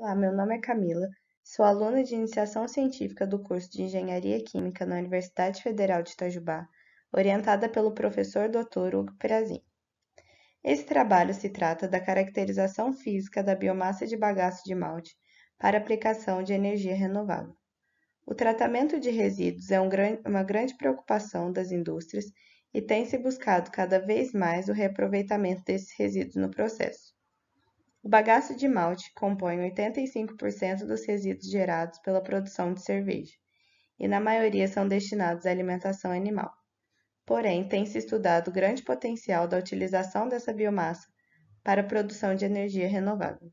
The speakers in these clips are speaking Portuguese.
Olá, meu nome é Camila, sou aluna de iniciação científica do curso de Engenharia Química na Universidade Federal de Itajubá, orientada pelo professor Dr. Hugo Perazin. Esse trabalho se trata da caracterização física da biomassa de bagaço de malte para aplicação de energia renovável. O tratamento de resíduos é um gran uma grande preocupação das indústrias e tem se buscado cada vez mais o reaproveitamento desses resíduos no processo. O bagaço de malte compõe 85% dos resíduos gerados pela produção de cerveja e, na maioria, são destinados à alimentação animal. Porém, tem-se estudado o grande potencial da utilização dessa biomassa para a produção de energia renovável.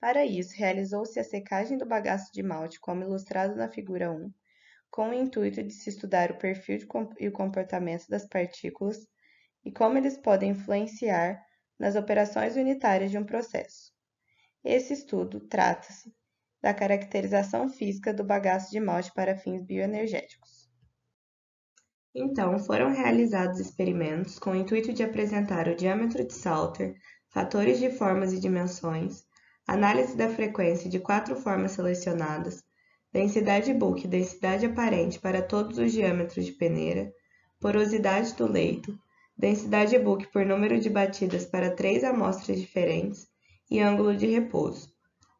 Para isso, realizou-se a secagem do bagaço de malte, como ilustrado na figura 1, com o intuito de se estudar o perfil e o comportamento das partículas e como eles podem influenciar nas operações unitárias de um processo. Esse estudo trata-se da caracterização física do bagaço de malte para fins bioenergéticos. Então, foram realizados experimentos com o intuito de apresentar o diâmetro de Salter, fatores de formas e dimensões, análise da frequência de quatro formas selecionadas, densidade bulk e densidade aparente para todos os diâmetros de peneira, porosidade do leito, densidade book por número de batidas para três amostras diferentes e ângulo de repouso.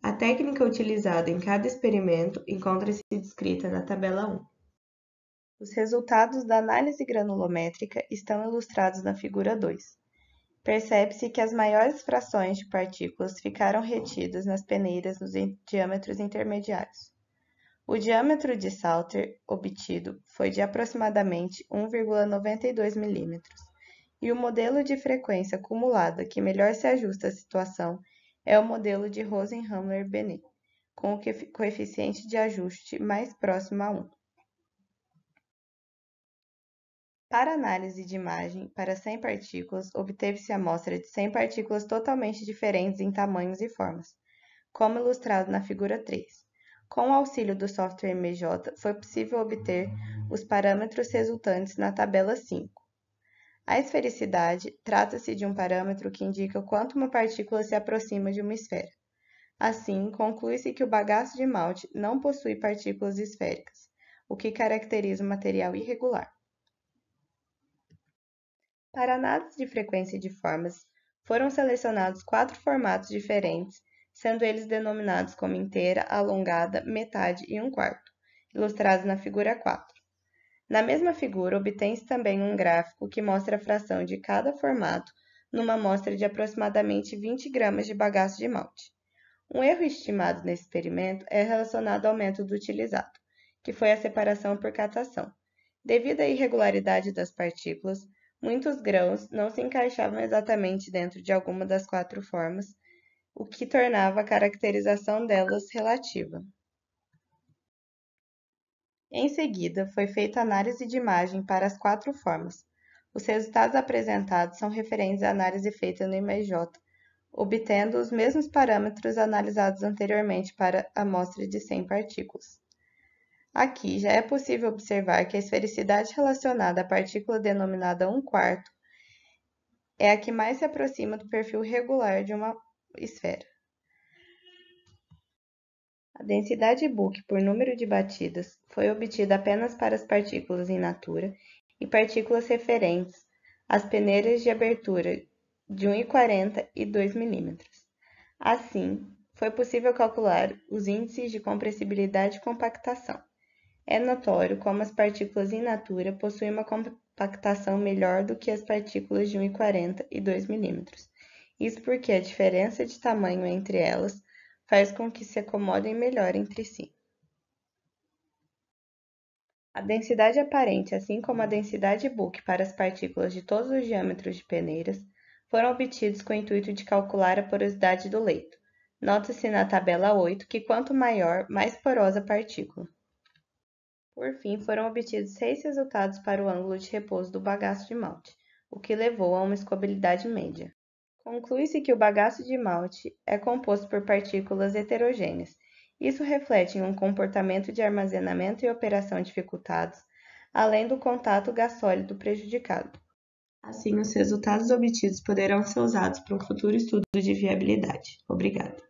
A técnica utilizada em cada experimento encontra-se descrita na tabela 1. Os resultados da análise granulométrica estão ilustrados na figura 2. Percebe-se que as maiores frações de partículas ficaram retidas nas peneiras nos diâmetros intermediários. O diâmetro de Salter obtido foi de aproximadamente 1,92 milímetros e o modelo de frequência acumulada que melhor se ajusta à situação é o modelo de Rosenhammer-Benet, com o coeficiente de ajuste mais próximo a 1. Para análise de imagem para 100 partículas, obteve-se a amostra de 100 partículas totalmente diferentes em tamanhos e formas, como ilustrado na figura 3. Com o auxílio do software MJ, foi possível obter os parâmetros resultantes na tabela 5. A esfericidade trata-se de um parâmetro que indica quanto uma partícula se aproxima de uma esfera. Assim, conclui-se que o bagaço de Malte não possui partículas esféricas, o que caracteriza o material irregular. Para análise de frequência de formas, foram selecionados quatro formatos diferentes, sendo eles denominados como inteira, alongada, metade e um quarto, ilustrados na figura 4. Na mesma figura, obtém-se também um gráfico que mostra a fração de cada formato numa amostra de aproximadamente 20 gramas de bagaço de malte. Um erro estimado nesse experimento é relacionado ao método utilizado, que foi a separação por catação. Devido à irregularidade das partículas, muitos grãos não se encaixavam exatamente dentro de alguma das quatro formas, o que tornava a caracterização delas relativa. Em seguida, foi feita análise de imagem para as quatro formas. Os resultados apresentados são referentes à análise feita no IMEJ, obtendo os mesmos parâmetros analisados anteriormente para a amostra de 100 partículas. Aqui já é possível observar que a esfericidade relacionada à partícula denominada 1 quarto é a que mais se aproxima do perfil regular de uma esfera. A densidade Book por número de batidas foi obtida apenas para as partículas in natura e partículas referentes às peneiras de abertura de 1,40 e 2 mm. Assim, foi possível calcular os índices de compressibilidade e compactação. É notório como as partículas in natura possuem uma compactação melhor do que as partículas de 1,40 e 2 mm. Isso porque a diferença de tamanho entre elas faz com que se acomodem melhor entre si. A densidade aparente, assim como a densidade Book para as partículas de todos os diâmetros de peneiras, foram obtidos com o intuito de calcular a porosidade do leito. Nota-se na tabela 8 que quanto maior, mais porosa a partícula. Por fim, foram obtidos seis resultados para o ângulo de repouso do bagaço de malte, o que levou a uma escobilidade média. Conclui-se que o bagaço de malte é composto por partículas heterogêneas. Isso reflete em um comportamento de armazenamento e operação dificultados, além do contato gasólido prejudicado. Assim, os resultados obtidos poderão ser usados para um futuro estudo de viabilidade. Obrigado.